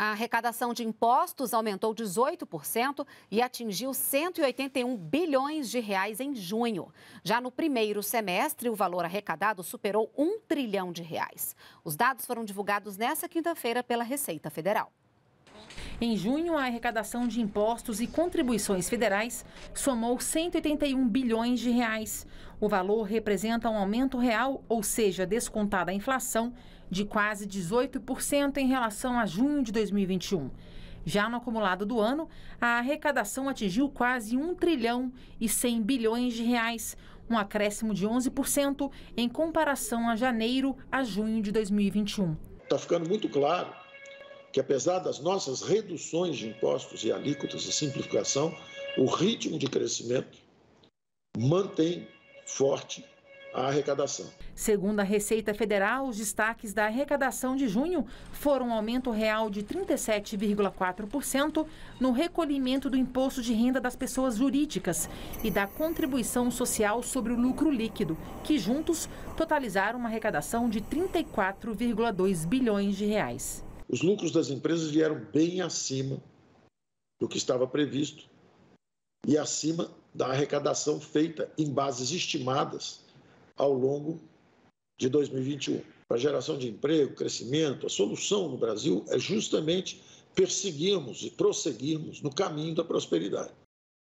A arrecadação de impostos aumentou 18% e atingiu 181 bilhões de reais em junho. Já no primeiro semestre, o valor arrecadado superou 1 trilhão de reais. Os dados foram divulgados nesta quinta-feira pela Receita Federal. Em junho, a arrecadação de impostos e contribuições federais somou 181 bilhões de reais. O valor representa um aumento real, ou seja, descontada a inflação, de quase 18% em relação a junho de 2021. Já no acumulado do ano, a arrecadação atingiu quase 1 trilhão e 100 bilhões de reais, um acréscimo de 11% em comparação a janeiro a junho de 2021. Está ficando muito claro que apesar das nossas reduções de impostos e alíquotas e simplificação, o ritmo de crescimento mantém forte a arrecadação. Segundo a Receita Federal, os destaques da arrecadação de junho foram um aumento real de 37,4% no recolhimento do imposto de renda das pessoas jurídicas e da contribuição social sobre o lucro líquido, que juntos totalizaram uma arrecadação de 34,2 bilhões de reais. Os lucros das empresas vieram bem acima do que estava previsto e acima da arrecadação feita em bases estimadas ao longo de 2021. Para a geração de emprego, crescimento, a solução no Brasil é justamente perseguirmos e prosseguirmos no caminho da prosperidade.